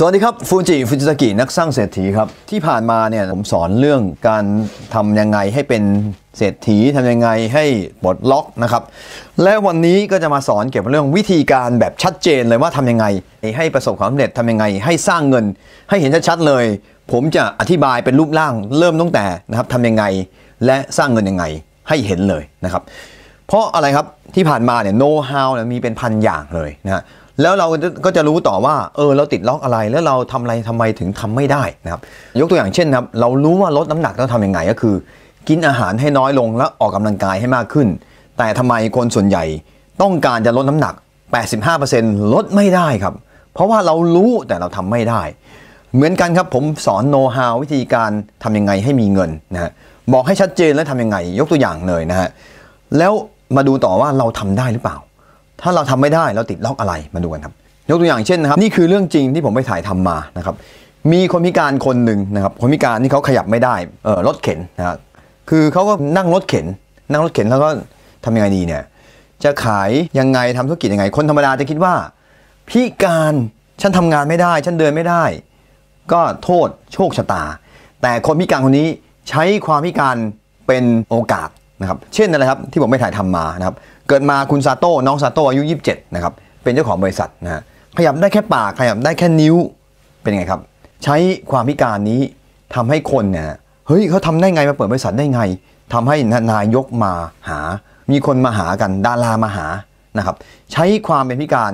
สวัสดีครับฟูจิฟูจิสกินักสร้างเศรษฐีครับที่ผ่านมาเนี่ยผมสอนเรื่องการทำยังไงให้เป็นเศรษฐีทำยังไงให้ปลดล็อกนะครับและวันนี้ก็จะมาสอนเกี่ยวกับเรื่องวิธีการแบบชัดเจนเลยว่าทำยังไงให้ประสบความสำเร็จทำยังไง ให้สร้างเงิน ให้เห็นชัดๆเลย ผมจะอธิบายเป็นรูปร่าง เริ่มตั้งแต่นะครับทำยังไงและสร้างเงินยังไงให้เห็นเลยนะครับ เพราะอะไรครับที่ผ่านมาเนี่ยโน้ตฮาวมีเป็นพันอย่างเลยนะฮะแล้วเราก็จะรู้ต่อว่า เออเราติดล็อกอะไรแล้วเราทำอะไรทำไมถึงทำไม่ได้นะครับยกตัวอย่างเช่นครับเรารู้ว่าลดน้ำหนักต้องทำยังไงก็คือ กินอาหารให้น้อยลง และออกกำลังกายให้มากขึ้น แต่ทำไมคนส่วนใหญ่ ต้องการจะลดน้ำหนัก 85%ลดไม่ได้ครับเพราะว่าเรารู้แต่เราทำไม่ได้ เหมือนกันครับผมสอนโน้ตฮาววิธีการทำยังไงให้มีเงินนะบอกให้ชัดเจนแล้วทำยังไง ยกตัวอย่างเลยนะฮะแล้วมาดูต่อว่าเราทำได้หรือเปล่าถ้าเราทำไม่ได้เราติดล็อกอะไรมาดูกันครับ ยกตัวอย่างเช่นนะครับนี่คือเรื่องจริงที่ผมไปถ่ายทำมานะครับ มีคนพิการคนหนึ่งนะครับ คนพิการที่เขาขยับไม่ได้เออรถเข็นนะครับ คือเขาก็นั่งรถเข็น นั่งรถเข็นแล้วก็ทำยังไงดีเนี่ยจะขายยังไงทำธุรกิจยังไง คนธรรมดาจะคิดว่า พิการฉันทำงานไม่ได้ฉันเดินไม่ได้ ก็โทษโชคชะตา แต่คนพิการคนนี้ใช้ความพิการเป็นโอกาสนะครับ เช่นอะไรครับที่ผมไปถ่ายทำมานะครับเกิดมาคุณซาโต้น้องซาโต้อายุ 27นะครับ เป็นเจ้าของบริษัทนะฮะขยับได้แค่ปาก ขยับได้แค่นิ้ว เป็นไงครับ ใช้ความพิการนี้ทำให้คนเนี่ย เฮ้ยเขาทำได้ไงมาเปิดบริษัทได้ไง ทำให้นายกมาหา มีคนมาหากัน ดารามาหา นะครับ ใช้ความเป็นพิการ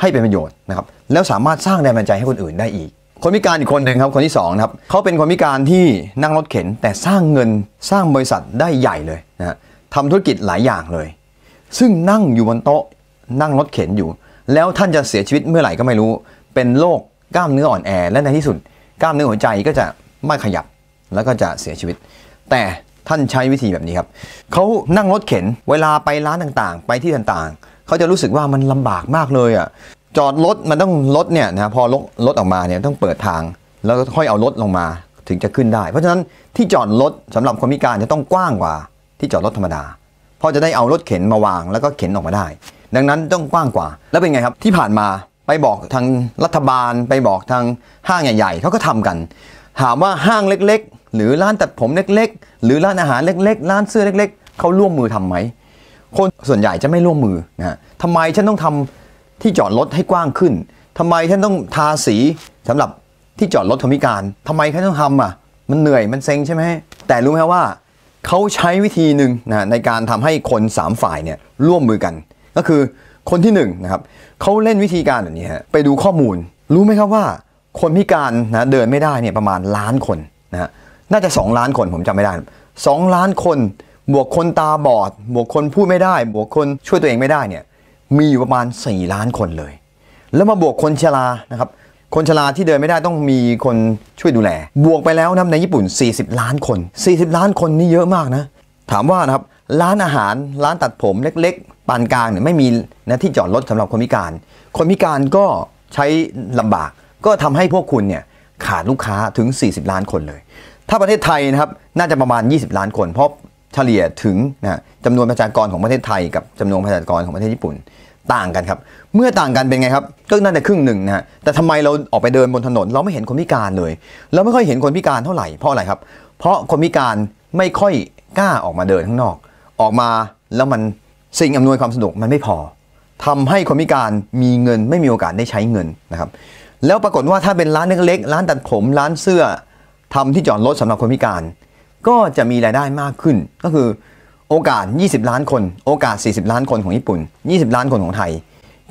ให้เป็นประโยชน์นะครับ แล้วสามารถสร้างแรงบันดาลใจให้คนอื่นได้อีก คนพิการอีกคนหนึ่งครับ คนที่2นะครับเขาเป็นคนพิการที่นั่งรถเข็น แต่สร้างเงินสร้างบริษัทได้ใหญ่เลยนะทำธุรกิจหลายอย่างเลยซึ่งนั่งอยู่บนโต๊ะนั่งรถเข็นอยู่ แล้วท่านจะเสียชีวิตเมื่อไหร่ก็ไม่รู้ เป็นโรคกล้ามเนื้ออ่อนแอและในที่สุดกล้ามเนื้อหัวใจก็จะไม่ขยับแล้วก็จะเสียชีวิต แต่ท่านใช้วิธีแบบนี้ครับเขานั่งรถเข็นเวลาไปร้านต่างๆ ไปที่ต่างๆเขาจะรู้สึกว่ามันลำบากมากเลยอ่ะจอดรถมันต้องรถเนี่ยนะพอรถรถออกมาเนี่ยต้องเปิดทาง แล้วค่อยเอารถลงมาถึงจะขึ้นได้ เพราะฉะนั้นที่จอดรถสำหรับคนพิการจะต้องกว้างกว่าที่จอดรถธรรมดาพอจะได้เอารถเข็นมาวางแล้วก็เข็นออกมาได้ ดังนั้นต้องกว้างกว่า แล้วเป็นไงครับที่ผ่านมาไปบอกทางรัฐบาล ไปบอกทางห้างใหญ่ๆเขาก็ทำกัน ถามว่าห้างเล็กๆ หรือร้านตัดผมเล็กๆ หรือร้านอาหารเล็กๆ ร้านเสื้อเล็กๆ เขาร่วมมือทํำไหม คนส่วนใหญ่จะไม่ร่วมมือนะทำไมฉันต้องทำที่จอดรถให้กว้างขึ้น ทำไมฉันต้องทาสีสำหรับที่จอดรถทมิการทำไมฉันต้องทำอ่ะ มันเหนื่อยมันเซ็งใช่ไหม แต่รู้ไหมว่าเขาใช้วิธีหนึ่งนะในการทำให้คน 3ฝ่ายเนี่ยร่วมมือกัน ก็คือคนที่1นนะครับเขาเล่นวิธีการแบบนี้ฮะไปดูข้อมูล รู้ไหมครับว่าคนพิการนะเดินไม่ได้เนี่ยประมาณล้านคนนะน่าจะ2ล้านคนผมจำไม่ได้ 2 ล้านคน บวกคนตาบอดบวกคนพูดไม่ได้ บวกคนช่วยตัวเองไม่ได้เนี่ย มีอยู่ประมาณ 4 ล้านคนเลย แล้วมาบวกคนชรานะครับคนชราที่เดินไม่ได้ต้องมีคนช่วยดูแล บวกไปแล้วนะในญี่ปุ่น 40 ล้านคน 40 ล้านคนนี่เยอะมากนะ ถามว่านะครับร้านอาหารร้านตัดผมเล็กๆ ปานกลางเนี่ยไม่มีนะที่จอดรถสำหรับคนพิการ คนพิการก็ใช้ลำบากก็ทำให้พวกคุณเนี่ยขาดลูกค้าถึง 40 ล้านคนเลย ถ้าประเทศไทยนะครับน่าจะประมาณ 20 ล้านคนเพราะเฉลี่ยถึงนะจำนวนประชากรของประเทศไทย กับจำนวนประชากรของประเทศญี่ปุ่นต่างกันครับ เมื่อต่างกันเป็นไงครับก็น่าจะครึ่งหนึ่งนะฮะ แต่ทำไมเราออกไปเดินบนถนนเราไม่เห็นคนพิการเลย เราไม่ค่อยเห็นคนพิการเท่าไหร่ เพราะอะไรครับ เพราะคนพิการไม่ค่อยกล้าออกมาเดินข้างนอก ออกมาแล้วมันสิ่งอำนวยความสะดวกมันไม่พอ ทำให้คนพิการมีเงินไม่มีโอกาสได้ใช้เงินนะครับ แล้วปรากฏว่าถ้าเป็นร้านเล็กๆ ร้านตัดผม ร้านเสื้อ ทำที่จอดรถสำหรับคนพิการ ก็จะมีรายได้มากขึ้น ก็คือโอกาส 20 ล้านคน โอกาส 40 ล้านคนของญี่ปุ่น 20 ล้านคนของไทย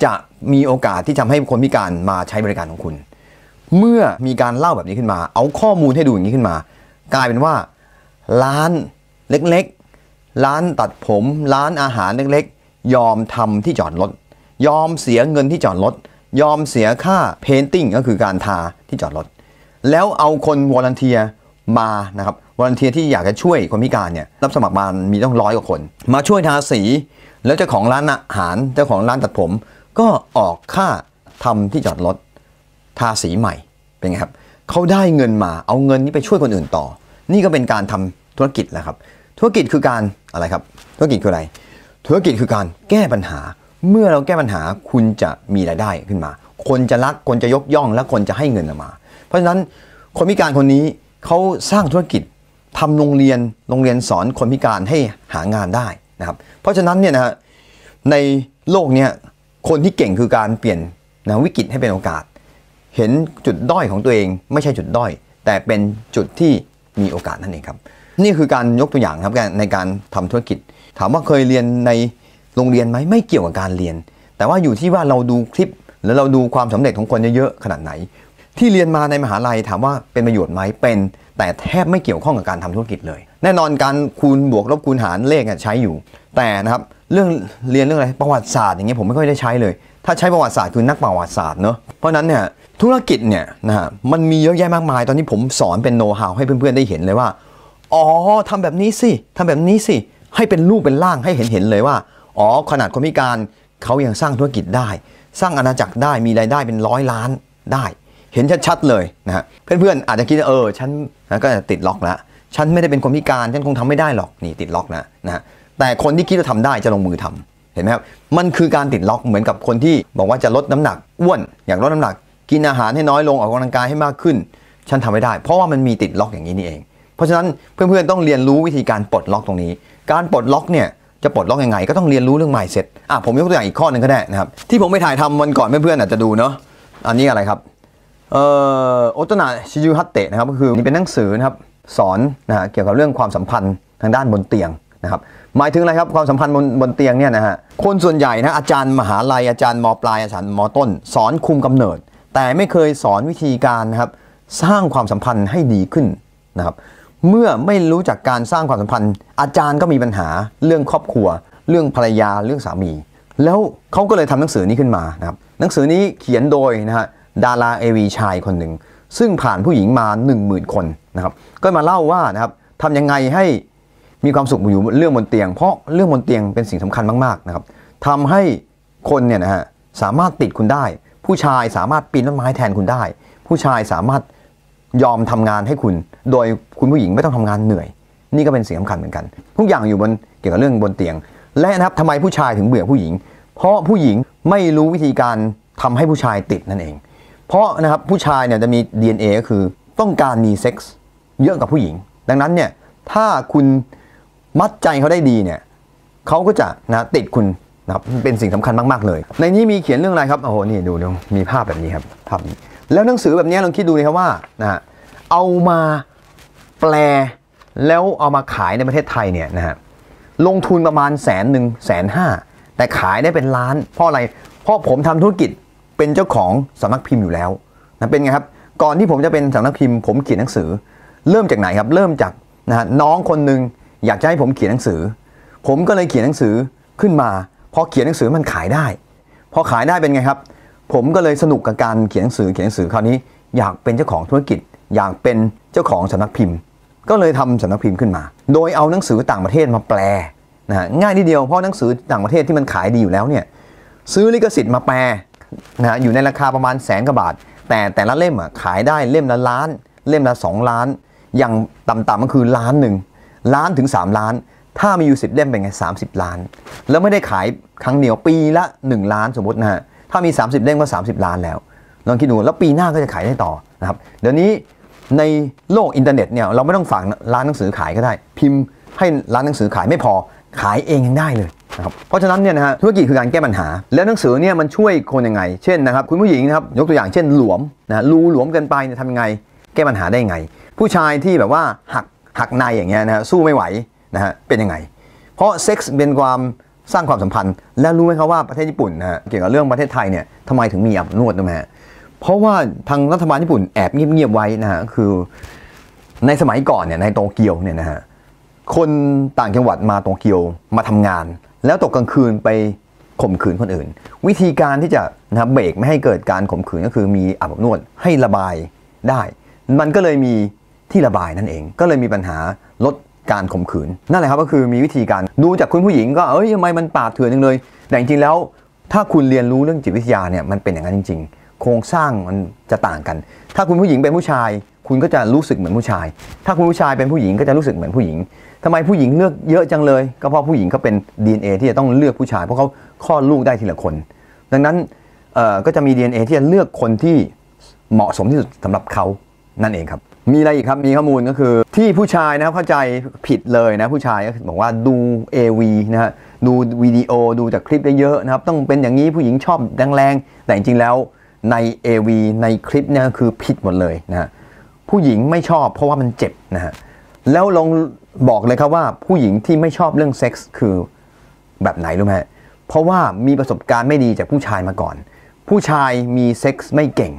จะมีโอกาสที่ทำให้คนพิการมาใช้บริการของคุณ เมื่อมีการเล่าแบบนี้ขึ้นมา เอาข้อมูลให้ดูอย่างนี้ขึ้นมา กลายเป็นว่า ร้านเล็กๆ ร้านตัดผม ร้านอาหารเล็กๆ ยอมทำที่จอดรถ ยอมเสียเงินที่จอดรถ ยอมเสียค่าเพนติ้งก็คือการทาที่จอดรถ แล้วเอาคนวอลันเทียมา นะครับวันเทียที่อยากจะช่วยคนพิการเนี่ย รับสมัครมา มีต้องร้อยกว่าคน มาช่วยทาสี แล้วเจ้าของร้านอาหาร เจ้าของร้านตัดผม ก็ออกค่าทำที่จอดรถทาสีใหม่ เป็นไงครับเขาได้เงินมา เอาเงินนี้ไปช่วยคนอื่นต่อ นี่ก็เป็นการทำธุรกิจแหละครับ ธุรกิจคือการอะไรครับ ธุรกิจคืออะไร ธุรกิจคือการแก้ปัญหา เมื่อเราแก้ปัญหา คุณจะมีรายได้ขึ้นมา คนจะรัก คนจะยกย่อง และคนจะให้เงินมา เพราะฉะนั้นคนพิการคนนี้เขาสร้างธุรกิจทำโรงเรียน โรงเรียนสอนคนพิการให้หางานได้นะครับเพราะฉะนั้นเนี่ยนะฮะในโลกเนี้ยคนที่เก่งคือการเปลี่ยนนะวิกฤตให้เป็นโอกาส เห็นจุดด้อยของตัวเองไม่ใช่จุดด้อย แต่เป็นจุดที่มีโอกาสนั่นเองครับ นี่คือการยกตัวอย่างครับในการทำธุรกิจ ถามว่าเคยเรียนในโรงเรียนไหมไม่เกี่ยวกับการเรียน แต่ว่าอยู่ที่ว่าเราดูคลิปแล้วเราดูความสำเร็จของคนเยอะๆขนาดไหนที่เรียนมาในมหาลัยถามว่าเป็นประโยชน์ไหมเป็น แต่แทบไม่เกี่ยวข้องกับการทำธุรกิจเลย แน่นอนการคูณบวกลบคูณหารเลขใช้อยู่ แต่นะครับเรื่องเรียนเรื่องอะไรประวัติศาสตร์อย่างเงี้ยผมไม่ค่อยได้ใช้เลย ถ้าใช้ประวัติศาสตร์คือนักประวัติศาสตร์เนอะเพราะนั้นเนี่ยธุรกิจเนี่ยนะฮะมันมีเยอะแยะมากมาย ตอนนี้ผมสอนเป็นโน้ตฮาวให้เพื่อนๆได้เห็นเลยว่าอ๋อทำแบบนี้สิทำแบบนี้สิให้เป็นรูปเป็นร่างให้เห็นเห็นเลยว่าอ๋อขนาดคนพิการเขายังสร้างธุรกิจได้ สร้างอาณาจักรได้มีรายได้เป็นร้อยล้านได้เห็นชัดๆเลยนะฮะเพื่อนๆอาจจะคิดว่าเออฉันนะก็ติดล็อกแล้วฉันไม่ได้เป็นคนพิการฉันคงทำไม่ได้หรอกนี่ติดล็อกนะนะแต่คนที่คิดว่าทำได้จะลงมือทำเห็นไหมครับมันคือการติดล็อกเหมือนกับคนที่ บอกว่าจะลดน้ำหนักอ้วน อยากลดน้ำหนัก กินอาหารให้น้อยลงออกกำลังกายให้มากขึ้น ฉันทำไม่ได้ เพราะว่ามันมีติดล็อกอย่างนี้นี่เอง เพราะฉะนั้นเพื่อนๆต้องเรียนรู้วิธีการปลดล็อกตรงนี้ การปลดล็อกเนี่ยจะปลดล็อกยังไง ก็ต้องเรียนรู้เรื่องม่เสร็จอ่ะผมยกตัวอย่างอีกข้อหนึ่งก็ได้นะครับที่ผมไปถ่ายทำวันก่อนเพื่อนๆอาจจะดูเนาะอันนี้อะไรครับเอ่อโอตนาชิจูฮัตเตะนะครับก็คือนี่เป็นหนังสือนะครับสอนนะฮะเกี่ยวกับเรื่องความสัมพันธ์ทางด้านบนเตียงนะครับหมายถึงอะไรครับความสัมพันธ์บนบนเตียงเนี่ยนะฮะคนส่วนใหญ่นะอาจารย์มหาลัยอาจารย์มปลายอาจารย์มต้น สอนคุมกำเนิด แต่ไม่เคยสอนวิธีการนะครับสร้างความสัมพันธ์ให้ดีขึ้นนะครับ เมื่อไม่รู้จักการสร้างความสัมพันธ์ อาจารย์ก็มีปัญหาเรื่องครอบครัว เรื่องภรรยาเรื่องสามี แล้วเขาก็เลยทำหนังสือนี้ขึ้นมานะครับหนังสือนี้เขียนโดยนะฮะดาราเอวีชายคนหนึ่งซึ่งผ่านผู้หญิงมา 1 0,000 คนนะครับก็มาเล่าว่านะครับทำยังไงให้มีความสุขอยู่เรื่องบนเตียง เพราะเรื่องบนเตียงเป็นสิ่งสำคัญมากๆนะครับทำให้คนเนี่ยนะฮะสามารถติดคุณได้ ผู้ชายสามารถปีนต้นไม้แทนคุณได้ ผู้ชายสามารถยอมทำงานให้คุณ โดยคุณผู้หญิงไม่ต้องทำงานเหนื่อย นี่ก็เป็นสิ่งสำคัญเหมือนกันทุกอย่างอยู่บนเกี่ยวกับเรื่องบนเตียง และนะครับทำไมผู้ชายถึงเบื่อผู้หญิง เพราะผู้หญิงไม่รู้วิธีการทำให้ผู้ชายติดนั่นเองเพราะนะครับผู้ชายเนี่ยจะมี DNA ก็คือต้องการมีเซ็กซ์เยอะกับผู้หญิง ดังนั้นเนี่ยถ้าคุณมัดใจเขาได้ดีเนี่ยเขาก็จะนะติดคุณนะครับเป็นสิ่งสำคัญมาก ๆ เลย ในนี้มีเขียนเรื่องอะไรครับโอ้โห นี่ดูดูมีภาพแบบนี้ครับภาพนี้แล้วหนังสือแบบนี้ลองคิดดูนะครับว่านะะเอามาแปลแล้วเอามาขายในประเทศไทยเนี่ยนะฮะลงทุนประมาณแสนหนึ่งแสนห้าแต่ขายได้เป็นล้านเพราะอะไรเพราะผมทำธุรกิจเป็นเจ้าของสำนักพิมพ์อยู่แล้วนะเป็นไงครับก่อนที่ผมจะเป็นสำนักพิมพ์ผมเขียนหนังสือเริ่มจากไหนครับ เริ่มจากนะฮะน้องคนหนึ่งอยากจะให้ผมเขียนหนังสือ ผมก็เลยเขียนหนังสือขึ้นมาพอเขียนหนังสือมันขายได้ พอขายได้เป็นไงครับ ผมก็เลยสนุกกับการเขียนหนังสือเขียนหนังสือคราวนี้อยากเป็นเจ้าของธุรกิจอยากเป็นเจ้าของสำนักพิมพ์ ก็เลยทำสำนักพิมพ์ขึ้นมา โดยเอาหนังสือต่างประเทศมาแปลนะง่ายนิดเดียวเพราะหนังสือต่างประเทศที่มันขายดีอยู่แล้วเนี่ยซื้อลิขสิทธิ์มาแปลนะอยู่ในราคาประมาณแสนกว่าบาท แต่แต่ละเล่มอ่ะขายได้เล่มละล้าน เล่มละ 2 ล้าน อย่างต่ำๆก็คือล้านหนึ่งล้านถึง 3 ล้าน ถ้ามีอยู่สิบเล่มเป็นไงสาล้าน แล้วไม่ได้ขายครั้งเดียวปีละ 1 ล้านสมมตินะฮะถ้ามี 30 เล่มก็30 ล้านแล้วลองคิดดูแล้วปีหน้าก็จะขายได้ต่อนะครับ เดี๋ยวนี้ในโลกอินเทอร์เน็ตเนี่ยเราไม่ต้องฝากร้านหนังสือขายก็ได้ พิมพ์ให้ร้านหนังสือขายไม่พอขายเองยังได้เลยนะครับเพราะฉะนั้นเนี่ยนะฮะธุรกิจคือการแก้ปัญหา แล้วหนังสือเนี่ยมันช่วยคนยังไง เช่นนะครับคุณผู้หญิงนะครับยกตัวอย่างเช่นหลวมนะรูหลวมเกินไปเนี่ยทำยังไง แก้ปัญหาได้ไง ผู้ชายที่แบบว่าหักหักในอย่างเงี้ยนะฮะสู้ไม่ไหวนะฮะเป็นยังไงเพราะเซ็กซ์เป็นความสร้างความสัมพันธ์ และรู้ไหมครับว่าประเทศญี่ปุ่นนะฮะเกี่ยวกับเรื่องประเทศไทยเนี่ยทำไมถึงมีอับนวดนะฮะเพราะว่าทางรัฐบาลญี่ปุ่นแอบเงียบๆไว้นะฮะคือในสมัยก่อนเนี่ยในโตเกียวเนี่ยนะฮะคนต่างจังหวัดมาโตเกียวมาทำงานแล้วตกกลางคืนไปข่มขืนคนอื่น วิธีการที่จะนะครับเบรกไม่ให้เกิดการข่มขืนก็คือมีอาบอบนวดให้ระบายได้ มันก็เลยมีที่ระบายนั่นเองก็เลยมีปัญหาลดการข่มขืน นั่นแหละครับก็คือมีวิธีการดูจากคุณผู้หญิงก็เอ้ยทำไมมันปาดเถื่อนจังเลยแต่จริงๆแล้ว ถ้าคุณเรียนรู้เรื่องจิตวิทยาเนี่ยมันเป็นอย่างนั้นจริง ๆ โครงสร้างมันจะต่างกัน ถ้าคุณผู้หญิงเป็นผู้ชายคุณก็จะรู้สึกเหมือนผู้ชาย ถ้าคุณผู้ชายเป็นผู้หญิงก็จะรู้สึกเหมือนผู้หญิง ทำไมผู้หญิงเลือกเยอะจังเลย ก็เพราะผู้หญิงเขาเป็น DNA ที่จะต้องเลือกผู้ชาย เพราะเขาคลอดลูกได้ทีละคน ดังนั้นก็จะมี DNA ที่จะเลือกคนที่เหมาะสมที่สุดสำหรับเขา นั่นเองครับ มีอะไรอีกครับ มีข้อมูลก็คือที่ผู้ชายนะครับเข้าใจผิดเลยนะผู้ชายก็บอกว่าดู AV นะฮะ ดูวิดีโอดูจากคลิปได้เยอะนะครับ ต้องเป็นอย่างนี้ผู้หญิงชอบแรงๆแต่จริงๆแล้วใน AV ในคลิปเนี่ยคือผิดหมดเลยนะฮะผู้หญิงไม่ชอบเพราะว่ามันเจ็บนะฮะ แล้วลองบอกเลยครับว่าผู้หญิงที่ไม่ชอบเรื่องเซ็กส์คือแบบไหนรู้ไหมเพราะว่ามีประสบการณ์ไม่ดีจากผู้ชายมาก่อน ผู้ชายมีเซ็กส์ไม่เก่ง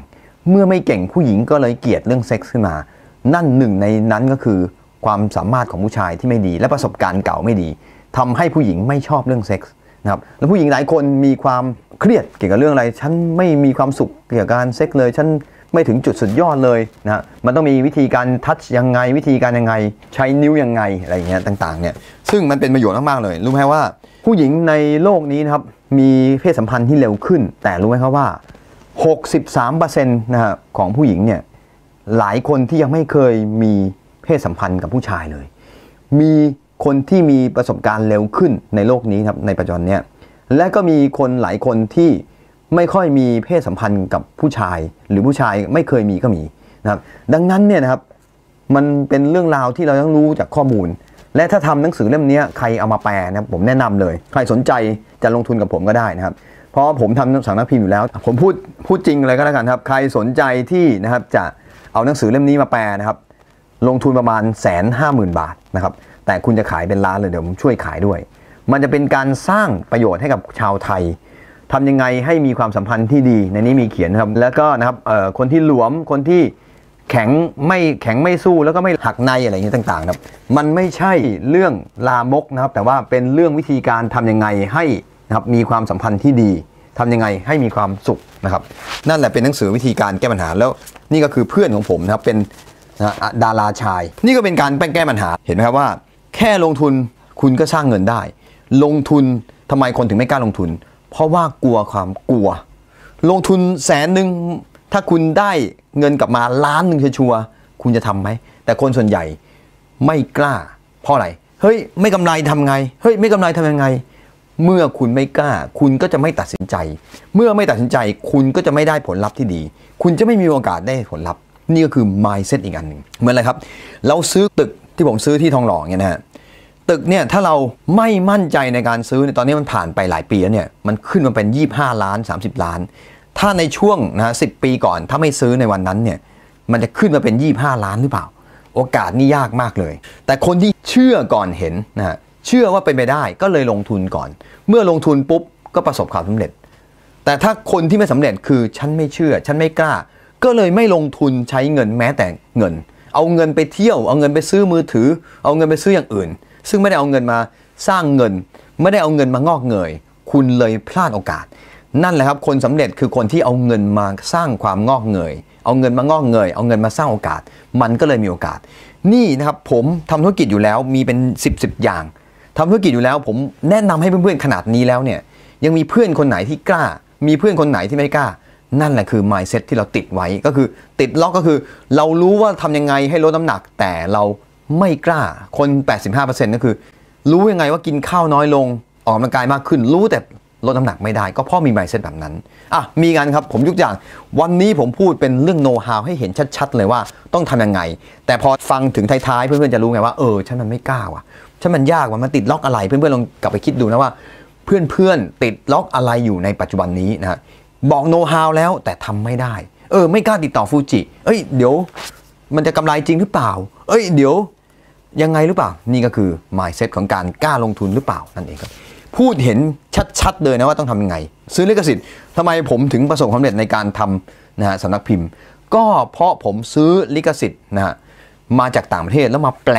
เมื่อไม่เก่งผู้หญิงก็เลยเกลียดเรื่องเซ็กส์ขึ้นมา นั่นหนึ่งในนั้นก็คือ ความสามารถของผู้ชายที่ไม่ดีและประสบการณ์เก่าไม่ดี ทำให้ผู้หญิงไม่ชอบเรื่องเซ็กส์นะครับ แล้วผู้หญิงหลายคนมีความเครียดเกี่ยวกับเรื่องอะไร ฉันไม่มีความสุขเกี่ยวกับการเซ็กส์เลย ฉันไม่ถึงจุดสุดยอดเลยนะฮะมันต้องมีวิธีการทัชยังไง วิธีการยังไงใช้นิ้วยังไงอะไรเงี้ยต่างๆเนี่ย ซึ่งมันเป็นประโยชน์มากๆเลยรู้ไหมว่า ผู้หญิงในโลกนี้นะครับมีเพศสัมพันธ์ที่เร็วขึ้น แต่รู้ไหมครับว่า 63%นะฮะของผู้หญิงเนี่ยหลายคนที่ยังไม่เคยมีเพศสัมพันธ์กับผู้ชายเลย มีคนที่มีประสบการณ์เร็วขึ้นในโลกนี้ครับในปัจจุบันเนี่ยและก็มีคนหลายคนที่ไม่ค่อยมีเพศสัมพันธ์กับผู้ชายหรือผู้ชายไม่เคยมีก็มีนะครับดังนั้นเนี่ยนะครับมันเป็นเรื่องราวที่เราต้องรู้จากข้อมูล และถ้าทำหนังสือเล่มนี้ใครเอามาแปลนะผมแนะนำเลย ใครสนใจจะลงทุนกับผมก็ได้นะครับเพราะผมทำสังนักพิมพ์อยู่แล้วผมพูดพูดจริงเลยก็แล้วกันครับใครสนใจที่นะครับจะเอาหนังสือเล่มนี้มาแปลนะครับลงทุนประมาณแสนห้าหมื่นบาทนะครับแต่คุณจะขายเป็นล้านเลยเดี๋ยวผมช่วยขายด้วย มันจะเป็นการสร้างประโยชน์ให้กับชาวไทยทำยังไงให้มีความสัมพันธ์ที่ดีในนี้มีเขียนนะครับแล้วก็นะครับคนที่หลวมคนที่แข็งไม่แข็งไม่สู้แล้วก็ไม่หักในอะไรอย่างนี้ต่างๆครับมันไม่ใช่เรื่องลามกนะครับแต่ว่าเป็นเรื่องวิธีการทํำยังไงให้นะครับมีความสัมพันธ์ที่ดีทำยังไงให้มีความสุขนะครับนั่นแหละเป็นหนังสือวิธีการแก้ปัญหาแล้ว นี่ก็คือเพื่อนของผมนะครับเป็นดาราชาย นี่ก็เป็นการแก้ปัญหา เห็นไหมครับว่า แค่ลงทุนคุณก็สร้างเงินได้ ลงทุนทำไมคนถึงไม่กล้าลงทุนเพราะว่ากลัวความกลัว ลงทุนแสนหนึ่ง ถ้าคุณได้เงินกลับมาล้านหนึ่งชัวร์คุณจะทำไหมแต่คนส่วนใหญ่ไม่กล้า เพราะอะไรเฮ้ยไม่กำไรทำไง เฮ้ยไม่กำไรทำยังไง เมื่อคุณไม่กล้า คุณก็จะไม่ตัดสินใจ เมื่อไม่ตัดสินใจ คุณก็จะไม่ได้ผลลัพธ์ที่ดี คุณจะไม่มีโอกาสได้ผลลัพธ์ นี่ก็คือ mindset อีกอันหนึ่งเหมือนอะไรครับ เราซื้อตึกที่ผมซื้อที่ทองหล่อเนี่ยนะฮะตึกเนี่ยถ้าเราไม่มั่นใจในการซื้อเนี่ยตอนนี้มันผ่านไปหลายปีแล้วเนี่ยมันขึ้นมาเป็น 25 ล้าน 30 ล้าน ถ้าในช่วงนะสิปีก่อนถ้าไม่ซื้อในวันนั้นเนี่ยมันจะขึ้นมาเป็น 25 ล้านหรือเปล่า โอกาสนี่ยากมากเลย แต่คนที่เชื่อก่อนเห็นนะเชื่อว่าเป็นไปได้ก็เลยลงทุนก่อน เมื่อลงทุนปุ๊บก็ประสบความสำเร็จ แต่ถ้าคนที่ไม่สำเร็จคือฉันไม่เชื่อฉันไม่กล้า ก็เลยไม่ลงทุนใช้เงินแม้แต่เงิน เอาเงินไปเที่ยวเอาเงินไปซื้อมือถือ เอาเงินไปซื้ออย่างอื่นซึ่งไม่ได้เอาเงินมาสร้างเงินไม่ได้เอาเงินมางอกเงย คุณเลยพลาดโอกาส นั่นแหละครับ คนสำเร็จคือคนที่เอาเงินมาสร้างความงอกเงย เอาเงินมางอกเงยเอาเงินมาสร้างโอกาส มันก็เลยมีโอกาส นี่นะครับผมทำธุรกิจอยู่แล้วมีเป็น 10บสอย่าง ทำธุรกิจอยู่แล้วผมแนะนำให้เพื่อนๆ ขนาดนี้แล้วเนี่ย ยังมีเพื่อนคนไหนที่กล้า มีเพื่อนคนไหนที่ไม่กล้า นั่นแหละคือ mindset ที่เราติดไว้ก็คือ ติดล็อกก็คือ เรารู้ว่าทำยังไงให้ลดน้ำหนักแต่เราไม่กล้าคน 85%นั่นคือ รู้ยังไงว่ากินข้าวน้อยลงออกกำลังกายมากขึ้นรู้แต่ลดน้ำหนักไม่ได้ ก็เพราะมีไมเซ็ตแบบนั้น อ่ะ มีงานครับ ผมยกอย่าง วันนี้ผมพูดเป็นเรื่องโน้ตฮาวให้เห็นชัดๆ เลยว่าต้องทำยังไง แต่พอฟังถึงท้ายๆ เพื่อนๆ จะรู้ไงว่า เออ ฉันมันไม่กล้าว่ะ ฉันมันยากว่ะมันติดล็อกอะไร เพื่อนๆลองกลับไปคิดดูนะว่า เพื่อนๆติดล็อกอะไรอยู่ในปัจจุบันนี้นะบอกโน้ตฮาวแล้วแต่ทำไม่ได้ เออ ไม่กล้าติดต่อฟูจิเอ้ยเดี๋ยวมันจะกำไรจริงหรือเปล่า เอ้ยเดี๋ยวยังไงหรือเปล่า นี่ก็คือ mindset ของการกล้าลงทุนหรือเปล่านั่นเองครับ พูดเห็นชัดๆ เลยนะว่าต้องทำยังไง ซื้อลิขสิทธิ์ทำไมผมถึงประสบความสำเร็จในการทำนะฮะสำนักพิมพ์ ก็เพราะผมซื้อลิขสิทธิ์นะฮะมาจากต่างประเทศแล้วมาแปล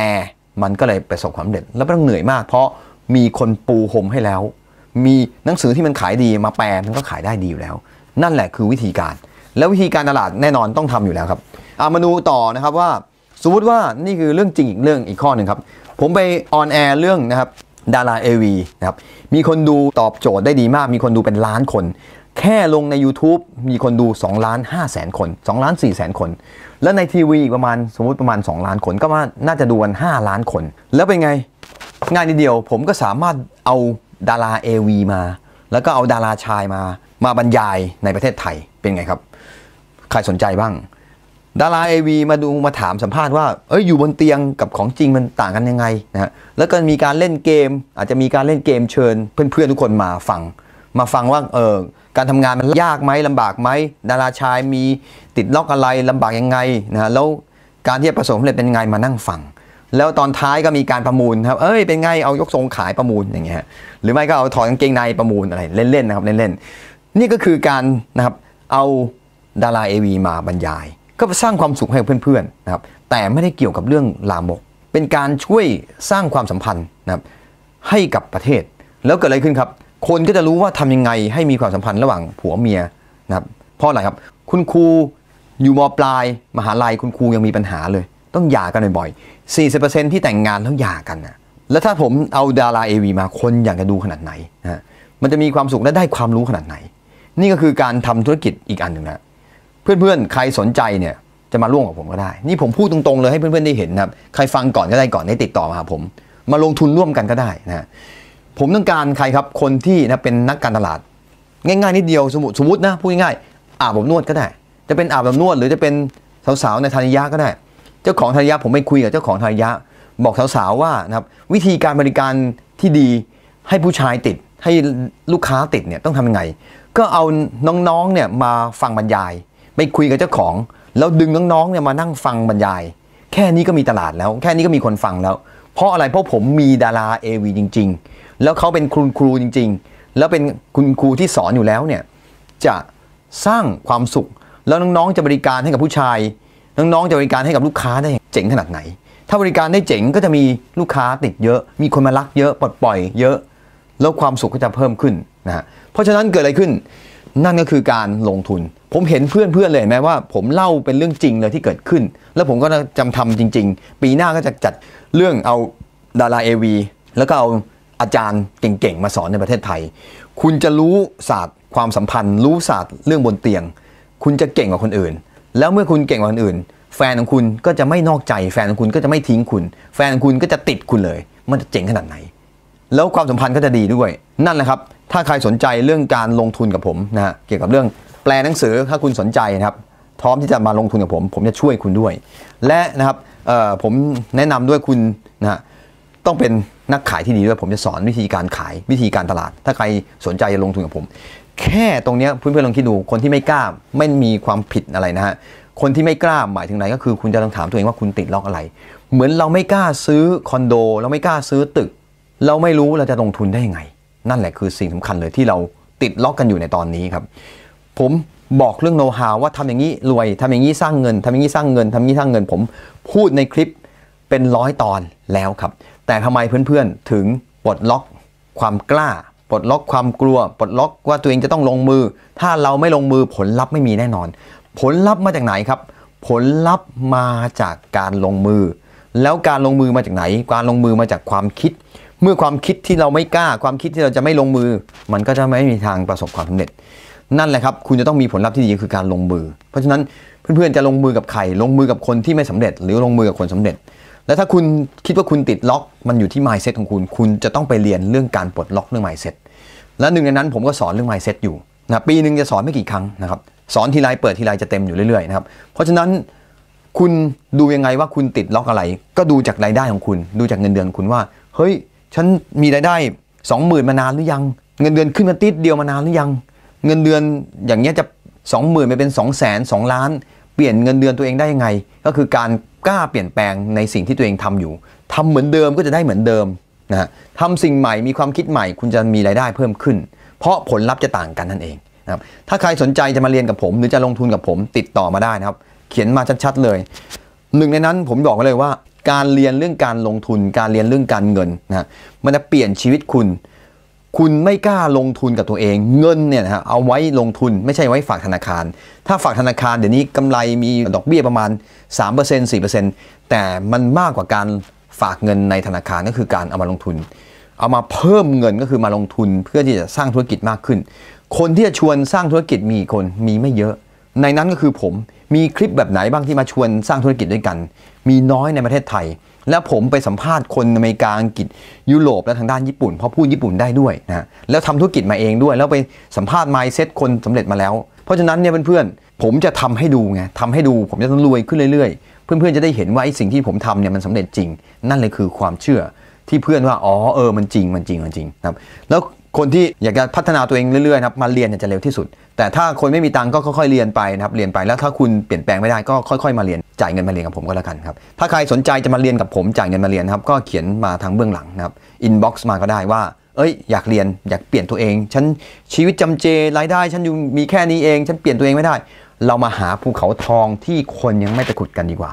มันก็เลยประสบความสำเร็จ แล้วไม่ต้องเหนื่อยมากเพราะมีคนปูหมให้แล้ว มีหนังสือที่มันขายดี มาแปลมันก็ขายได้ดีอยู่แล้ว นั่นแหละคือวิธีการ แล้ววิธีการตลาดแน่นอนต้องทำอยู่แล้วครับเอามาดูต่อนะครับว่าสมมติว่านี่คือเรื่องจริงอีกเรื่องอีกข้อหนึ่งครับ ผมไปออนแอร์เรื่องนะครับดาราเอวีนะครับ มีคนดูตอบโจทย์ได้ดีมาก มีคนดูเป็นล้านคน แค่ลงใน YouTube มีคนดู 2 ล้าน5แสนคน 2 ล้าน4แสนคน แล้วในทีวีอีกประมาณสมมติประมาณ 2 ล้านคนก็ว่าน่าจะดูกัน 5 ล้านคน แล้วเป็นไงง่ายนิดเดียวผมก็สามารถเอาดารา AV มา แล้วก็เอาดาราชายมามาบรรยายในประเทศไทยเป็นไงครับใครสนใจบ้างดาราเอวีมาดูมาถามสัมภาษณ์ว่าเอ้ยอยู่บนเตียงกับของจริงมันต่างกันยังไงนะฮะแล้วก็มีการเล่นเกมอาจจะมีการเล่นเกมเชิญเพื่อนๆทุกคนมาฟังมาฟังว่าเออการทำงานมันยากไหมลำบากไหมดาราชายมีติดล็อกอะไรลำบากยังไงนะแล้วการที่ประสมเรยเป็นไงมานั่งฟังแล้วตอนท้ายก็มีการประมูลครับเอ้ยเป็นไง เอายกทรงขายประมูลอย่างเงี้ยหรือไม่ก็เอาถอดกางเกงในประมูลอะไรเล่นๆนะครับเล่นๆนี่ก็คือการนะครับเอาดาราเอวีมาบรรยายก็สร้างความสุขให้เพื่อนๆนะครับแต่ไม่ได้เกี่ยวกับเรื่องลามกเป็นการช่วยสร้างความสัมพันธ์นะครับให้กับประเทศ แล้วเกิดอะไรขึ้นครับ คนก็จะรู้ว่าทำยังไงให้มีความสัมพันธ์ระหว่างผัวเมียนะครับเพราะอะไรครับคุณครูอยู่มปลายมหาลัยคุณครูยังมีปัญหาเลย ต้องหย่ากันบ่อยๆ40%ที่แต่งงานต้องหย่ากันนะแล้วถ้าผมเอาดาราเอวีมาคนอยากจะดูขนาดไหนนะมันจะมีความสุขและได้ความรู้ขนาดไหน นี่ก็คือการทำธุรกิจอีกอันหนึ่งนะเพื่อนๆ ใครสนใจเนี่ยจะมาร่วมกับผมก็ได้ นี่ผมพูดตรงๆ เลยให้เพื่อนๆได้เห็นครับ ใครฟังก่อนก็ได้ก่อนได้ติดต่อมาหาผม มาลงทุนร่วมกันก็ได้นะผมต้องการใครครับ คนที่นะเป็นนักการตลาด ง่ายๆนิดเดียวสมมติสมตินะพูดง่ายๆอาบอบนวดก็ได้ จะเป็นอาบอบนวดหรือจะเป็นสาวๆในธัญญาก็ได้ เจ้าของธัญญาผมไปคุยกับเจ้าของธัญญาบอกสาวๆว่านะครับวิธีการบริการที่ดีให้ผู้ชายติดให้ลูกค้าติดเนี่ยต้องทำยังไง ก็เอาน้องๆเนี่ยมาฟังบรรยายไปคุยกับเจ้าของ แล้วดึงน้องๆเนี่ยมานั่งฟังบรรยาย แค่นี้ก็มีตลาดแล้ว แค่นี้ก็มีคนฟังแล้ว เพราะอะไร เพราะผมมีดารา AV จริงๆ แล้วเขาเป็นคุณครูจริง ๆ แล้วเป็นคุณครูที่สอนอยู่แล้วเนี่ย จะสร้างความสุข แล้วน้องๆจะบริการให้กับผู้ชาย น้องๆจะบริการให้กับลูกค้าได้เจ๋งขนาดไหน ถ้าบริการได้เจ๋งก็จะมีลูกค้าติดเยอะ มีคนมารักเยอะ ปลดปล่อยเยอะ แล้วความสุขก็จะเพิ่มขึ้นนะฮะเพราะฉะนั้นเกิดอะไรขึ้นนั่นก็คือการลงทุน ผมเห็นเพื่อนเพื่อนเลยไหมว่า ผมเล่าเป็นเรื่องจริงเลยที่เกิดขึ้น แล้วผมก็จำทำจริง ๆ ปีหน้าก็จะจัดเรื่องเอาดาราเอวีแล้วก็เอาอาจารย์เก่งๆ มาสอนในประเทศไทย คุณจะรู้ศาสตร์ความสัมพันธ์ รู้ศาสตร์เรื่องบนเตียง คุณจะเก่งกว่าคนอื่น แล้วเมื่อคุณเก่งกว่าคนอื่น แฟนของคุณก็จะไม่นอกใจ แฟนของคุณก็จะไม่ทิ้งคุณแฟนของคุณก็จะติดคุณเลย มันจะเจ๋งขนาดไหน แล้วความสัมพันธ์ก็จะดีด้วย นั่นแหละครับถ้าใครสนใจเรื่องการลงทุนกับผมนะฮะเกี่ยวกับเรื่อง แปลหนังสือถ้าคุณสนใจนะครับพร้อมที่จะมาลงทุนกับผม ผมจะช่วยคุณด้วย และนะครับผมแนะนำด้วยคุณนะต้องเป็นนักขายที่ดีด้วยผมจะสอนวิธีการขาย วิธีการตลาด ถ้าใครสนใจจะลงทุนกับผม แค่ตรงนี้เพื่อนๆลองคิดดู คนที่ไม่กล้าไม่มีความผิดอะไรนะฮะคนที่ไม่กล้าหมายถึงไหนก็คือ คุณจะต้องถามตัวเองว่าคุณติดล็อกอะไร เหมือนเราไม่กล้าซื้อคอนโด เราไม่กล้าซื้อตึกเราไม่รู้เราจะลงทุนได้ยังไงนั่นแหละคือสิ่งสำคัญเลยที่เราติดล็อกกันอยู่ในตอนนี้ครับ ผมบอกเรื่องโน้ตฮาวว่าทำอย่างนี้รวย ทำอย่างนี้สร้างเงิน ทำอย่างนี้สร้างเงินทำอย่างนี้สร้างเงินผมพูดในคลิปเป็นร้อยตอนแล้วครับ แต่ทำไมเพื่อนๆถึงปลดล็อกความกล้า ปลดล็อกความกลัว ปลดล็อกว่าตัวเองจะต้องลงมือ ถ้าเราไม่ลงมือผลลัพธ์ไม่มีแน่นอน ผลลัพธ์มาจากไหนครับ ผลลัพธ์มาจากการลงมือ แล้วการลงมือมาจากไหน การลงมือมาจากความคิดเมื่อความคิดที่เราไม่กล้าความคิดที่เราจะไม่ลงมือ มันก็จะไม่มีทางประสบความสำเร็จ นั่นแหละครับ คุณจะต้องมีผลลัพธ์ที่ดีคือการลงมือ เพราะฉะนั้นเพื่อนๆจะลงมือกับใครลงมือกับคนที่ไม่สำเร็จ หรือลงมือกับคนสำเร็จ และถ้าคุณคิดว่าคุณติดล็อก มันอยู่ที่ mindset ของคุณ คุณจะต้องไปเรียนเรื่องการปลดล็อกเรื่อง mindset และหนึ่งในนั้นผมก็สอนเรื่อง mindset อยู่นะปีหนึ่งจะสอนไม่กี่ครั้งนะครับสอนทีไรเปิดทีไรจะเต็มอยู่เรื่อยๆนะครับเพราะฉะนั้นคุณดูยังไงว่าคุณติดล็อกอะไร ก็ดูจากรายได้ของคุณ ดูจากเงินเดือนคุณว่าเฮ้ยฉันมีรายได้สองหมื่นมานานหรือยัง เงินเดือนขึ้นมาติดเดียวมานานหรือยัง เงินเดือนอย่างเงี้ยจะสองหมื่นไปเป็นสองแสนสองล้าน เปลี่ยนเงินเดือนตัวเองได้ยังไง ก็คือการกล้าเปลี่ยนแปลงในสิ่งที่ตัวเองทำอยู่ ทำเหมือนเดิมก็จะได้เหมือนเดิมนะฮะทำสิ่งใหม่มีความคิดใหม่ คุณจะมีรายได้เพิ่มขึ้น เพราะผลลัพธ์จะต่างกันนั่นเองนะครับถ้าใครสนใจจะมาเรียนกับผมหรือจะลงทุนกับผมติดต่อมาได้นะครับ เขียนมาชัดๆเลยหนึ่งในนั้นผมบอกไว้เลยว่าการเรียนเรื่องการลงทุนการเรียนเรื่องการเงินนะมันจะเปลี่ยนชีวิตคุณ คุณไม่กล้าลงทุนกับตัวเองเงินเนี่ยนะฮะเอาไว้ลงทุน ไม่ใช่ไว้ฝากธนาคาร ถ้าฝากธนาคารเดี๋ยวนี้กำไรมีดอกเบี้ยประมาณ 3% 4%แต่มันมากกว่าการฝากเงินในธนาคารก็คือการเอามาลงทุน เอามาเพิ่มเงินก็คือมาลงทุนเพื่อที่จะสร้างธุรกิจมากขึ้น คนที่จะชวนสร้างธุรกิจมีคนมีไม่เยอะในนั้นก็คือผมมีคลิปแบบไหนบ้างที่มาชวนสร้างธุรกิจด้วยกัน มีน้อยในประเทศไทย และผมไปสัมภาษณ์คนอเมริกาอังกฤษยุโรปและทางด้านญี่ปุ่น เพราะพูดญี่ปุ่นได้ด้วยนะแล้วทำธุรกิจมาเองด้วย แล้วไปสัมภาษณ์ไมซ์เซ็ตคนสำเร็จมาแล้ว เพราะฉะนั้นเนี่ยเพื่อนๆผมจะทำให้ดูไงทำให้ดูผมจะต้องรวยขึ้นเรื่อยๆ เพื่อนๆจะได้เห็นว่าไอ้สิ่งที่ผมทำเนี่ยมันสำเร็จจริง นั่นเลยคือความเชื่อ ที่เพื่อนว่าอ๋อเออ มันจริงมันจริงมันจริงครับแล้วคนที่อยากจะพัฒนาตัวเองเรื่อยๆครับมาเรียนจะเร็วที่สุด แต่ถ้าคนไม่มีตังก็ค่อยๆเรียนไปนะครับเรียนไปแล้วถ้าคุณเปลี่ยนแปลงไม่ได้ก็ค่อยๆมาเรียนจ่ายเงินมาเรียนกับผมก็แล้วกันครับ ถ้าใครสนใจจะมาเรียนกับผม จ่ายเงินมาเรียนครับก็เขียนมาทางเบื้องหลังนะครับอินบ็อกซ์มาก็ได้ว่า เอ้ยอยากเรียนอยากเปลี่ยนตัวเอง ฉันชีวิตจำเจรายได้ ฉันอยู่มีแค่นี้เองฉันเปลี่ยนตัวเองไม่ได้ เรามาหาภูเขาทองที่คนยังไม่ไปขุดกันดีกว่า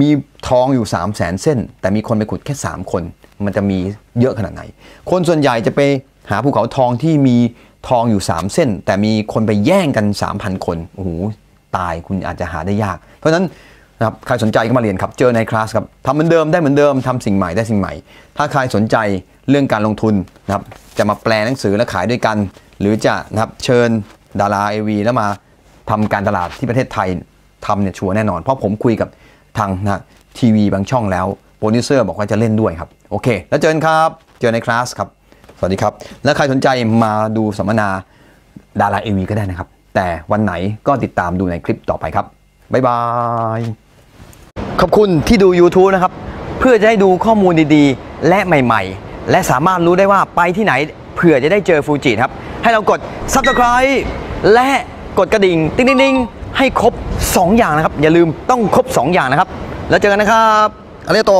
มีทองอยู่3 0 0แสนเส้น แต่มีคนไปขุดแค่ 3 คน มันจะมีเยอะขนาดไหน คนส่วนใหญ่จะไปหาภูเขาทองที่มีทองอยู่ 3 เส้น แต่มีคนไปแย่งกัน 3,000 คนโอ้โหตายคุณอาจจะหาได้ยาก เพราะฉะนั้นนะครับใครสนใจก็มาเรียนครับเจอในคลาสครับทำเหมือนเดิมได้เหมือนเดิมทำสิ่งใหม่ได้สิ่งใหม่ ถ้าใครสนใจเรื่องการลงทุนนะครับจะมาแปลหนังสือและขายด้วยกัน หรือจะนะครับเชิญ ดาราเอวีแล้วมาทำการตลาดที่ประเทศไทยทำเนี่ยชัวร์แน่นอนเพราะผมคุยกับทางนะทีวีบางช่องแล้วโปรดิวเซอร์บอกว่าจะเล่นด้วยครับโอเค แล้วเจอกันครับเจอในคลาสครับวัสดีครับ และใครสนใจมาดูสัมมนาดาราเอวีก็ได้นะครับ แต่วันไหนก็ติดตามดูในคลิปต่อไปครับ บ๊ายบาย ขอบคุณที่ดู YouTube นะครับ เพื่อจะให้ดูข้อมูลดีๆ และใหม่ๆ และสามารถรู้ได้ว่าไปที่ไหนเผื่อจะได้เจอฟูจิครับ ให้เรากด Subscribe และกดกระดิ่ง ติ๊งๆให้ครบ 2 อย่างนะครับ อย่าลืมต้องครบ 2 อย่างนะครับ แล้วเจอกันนะครับอารโต